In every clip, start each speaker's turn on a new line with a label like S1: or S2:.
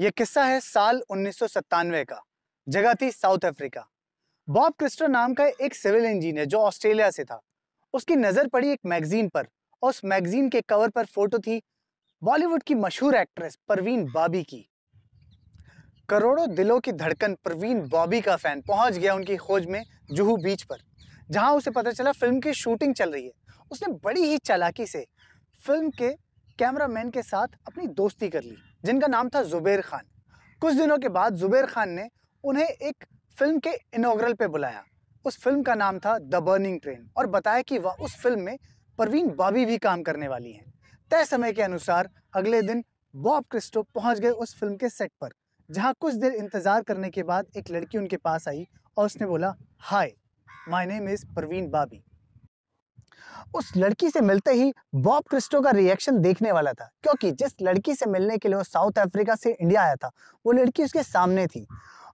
S1: ये किस्सा है साल उन्नीस का जगह थी साउथ अफ्रीका बॉब क्रिस्टर नाम का एक सिविल इंजीनियर जो ऑस्ट्रेलिया से था उसकी नज़र पड़ी एक मैगजीन पर और उस मैगजीन के कवर पर फोटो थी बॉलीवुड की मशहूर एक्ट्रेस परवीन बाबी की करोड़ों दिलों की धड़कन परवीन बॉबी का फैन पहुंच गया उनकी खोज में जुहू बीच पर जहां उसे पता चला फिल्म की शूटिंग चल रही है उसने बड़ी ही चालाकी से फिल्म के कैमरामैन के साथ अपनी दोस्ती कर ली जिनका नाम था जुबैर खान कुछ दिनों के बाद जुबैर खान ने उन्हें एक फिल्म के इनोग्रल पे बुलाया उस फिल्म का नाम था द बर्निंग ट्रेन और बताया कि वह उस फिल्म में परवीन बाबी भी काम करने वाली हैं तय समय के अनुसार अगले दिन बॉब क्रिस्टो पहुंच गए उस फिल्म के सेट पर जहां कुछ देर इंतज़ार करने के बाद एक लड़की उनके पास आई और उसने बोला hi my name is Parveen Babi उस लड़की से मिलते ही बॉब क्रिस्टो का रिएक्शन देखने वाला था क्योंकि जिस लड़की से मिलने के लिए वो साउथ अफ्रीका से इंडिया आया था वो लड़की उसके सामने थी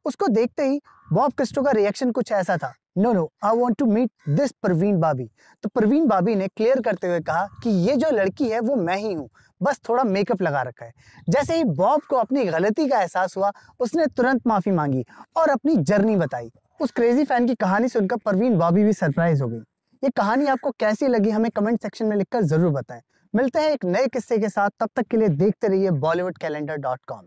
S1: उसको देखते ही बॉब क्रिस्टो का रिएक्शन कुछ ऐसा था no no I want to meet this Parveen Babi तो प्रवीण बाबी ने क्लियर करते हुए कहा कि ये जो लड़की है वो मैं ही हूँ बस थोड़ा मेकअप लगा रखा है जैसे ही बॉब को अपनी गलती का एहसास हुआ उसने तुरंत माफ़ी मांगी और अपनी जर्नी बताई उस क्रेजी फैन की कहानी सुनकर परवीन बॉबी भी सरप्राइज हो गई ये कहानी आपको कैसी लगी हमें कमेंट सेक्शन में लिखकर जरूर बताएं मिलते हैं एक नए किस्से के साथ तब तक के लिए देखते रहिए बॉलीवुड कैलेंडर डॉट कॉम